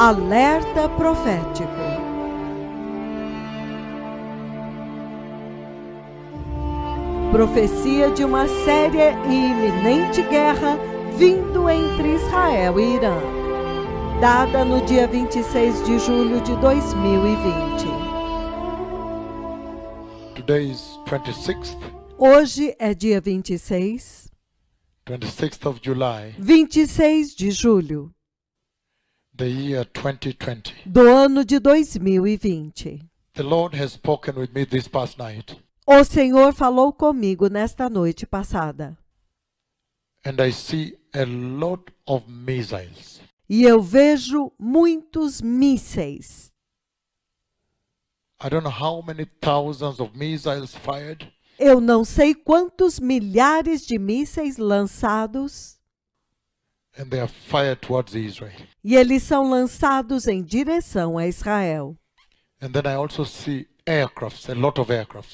Alerta Profético. Profecia de uma séria e iminente guerra vindo entre Israel e Irã. Dada no dia 26 de julho de 2020. Hoje é dia 26. 26 de julho the year 2020. do ano de 2020. The Lord has spoken with me this past night. O Senhor falou comigo nesta noite passada. And I see a lot of missiles. E eu vejo muitos mísseis. I don't know how many thousands of missiles fired. Eu não sei quantos milhares de mísseis lançados. E eles são lançados em direção a Israel. Aircrafts,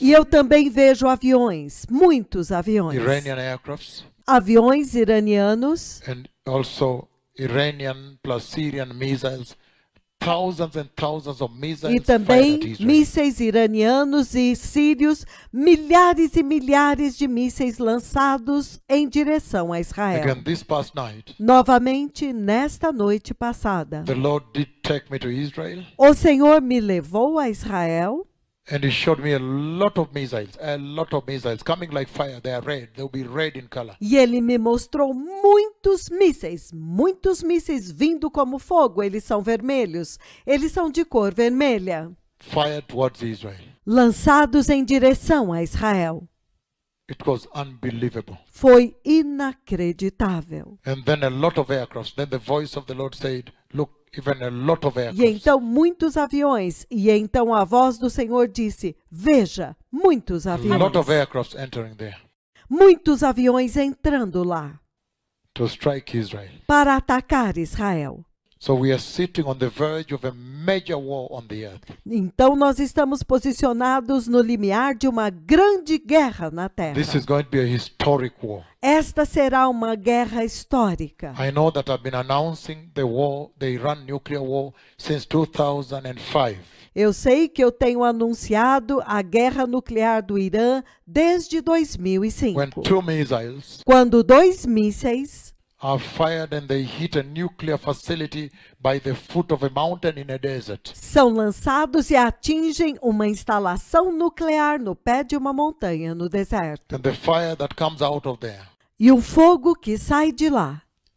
e eu também vejo aviões, muitos aviões. Iranian aircrafts, aviões iranianos. And also Iranian plus Syrian missiles e também mísseis iranianos e sírios, milhares e milhares de mísseis lançados em direção a Israel. Again, night, Novamente, nesta noite passada, o Senhor me levou a Israel And he showed me a lot of missiles, a lot of missiles coming like fire. They are red. They'll be red in color. E ele me mostrou muitos mísseis, muitos mísseis vindo como fogo. Eles são vermelhos. Eles são de cor vermelha. Fired towards Israel. Lançados em direção a Israel. It was unbelievable. Foi inacreditável. And then a lot of aircrafts. Then the voice of the Lord said, e então muitos aviões. E então a voz do Senhor disse: Veja, muitos aviões. Muitos aviões entrando lá. Para atacar Israel. Então nós estamos posicionados no limiar de uma grande guerra na Terra. This is going to be a historic war. Esta será uma guerra histórica. I know that I've been announcing the war, the Iran nuclear war since 2005. Eu sei que eu tenho anunciado a guerra nuclear do Irã desde 2005. When two missiles, quando dois mísseis are fired and they hit a nuclear facility by the foot of a mountain in a desert. São lançados e atingem uma instalação nuclear no pé de uma montanha no deserto. And the fire that comes out of there. E o fogo que sai de lá.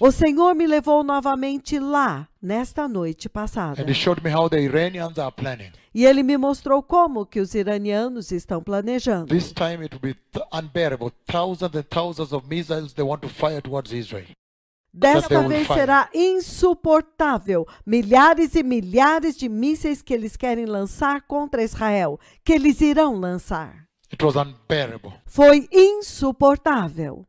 O Senhor me levou novamente lá nesta noite passada. E ele me mostrou como que os iranianos estão planejando. This time it will be unbearable. Thousands and thousands of missiles they want to fire towards Israel. Desta vez será insuportável. Milhares e milhares de mísseis que eles querem lançar contra Israel, que eles irão lançar. Foi insuportável.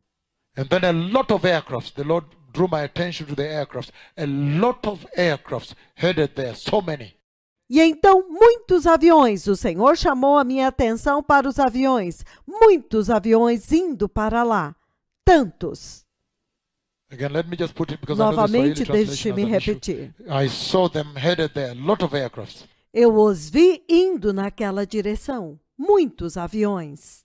And then a lot of aircrafts, the Lord drew my attention to the aircrafts. A lot of aircrafts headed there, so many. E então muitos aviões, o Senhor chamou a minha atenção para os aviões, muitos aviões indo para lá, tantos. Again, let me just put it because Novamente, deixe-me repetir. I saw them headed there, lot of aircrafts. Eu os vi indo naquela direção, muitos aviões.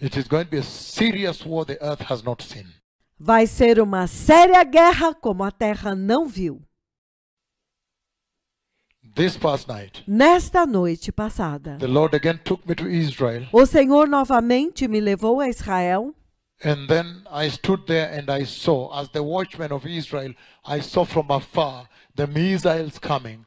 It is going to be a serious war the earth has not seen. Vai ser uma séria guerra como a terra não viu. This past night, Nesta noite passada, the Lord again took me to Israel, o Senhor novamente me levou a Israel. And then I stood there and I saw, as the watchman of Israel, I saw from afar the missiles coming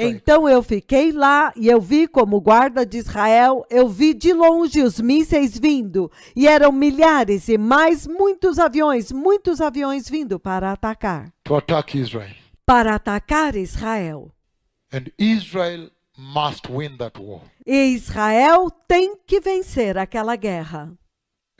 então eu fiquei lá e eu vi como guarda de Israel, eu vi de longe os mísseis vindo e eram milhares e mais muitos aviões, muitos aviões vindo para atacar. Para atacar Israel. And Israel must win that war. E Israel tem que vencer aquela guerra.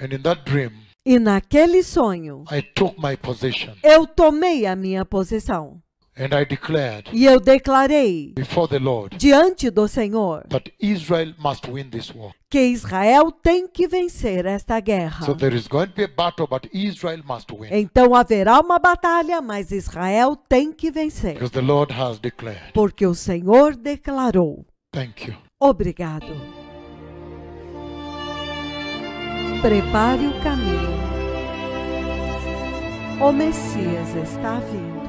And in that dream, e naquele sonho, I took my position. eu tomei a minha posição. And I declared, e eu declarei before the Lord, diante do Senhor that Israel must win this war. que Israel tem que vencer esta guerra. Então haverá uma batalha, mas Israel tem que vencer. Because the Lord has declared. Porque o Senhor declarou. Thank you. Obrigado. Prepare o caminho. O Messias está vindo.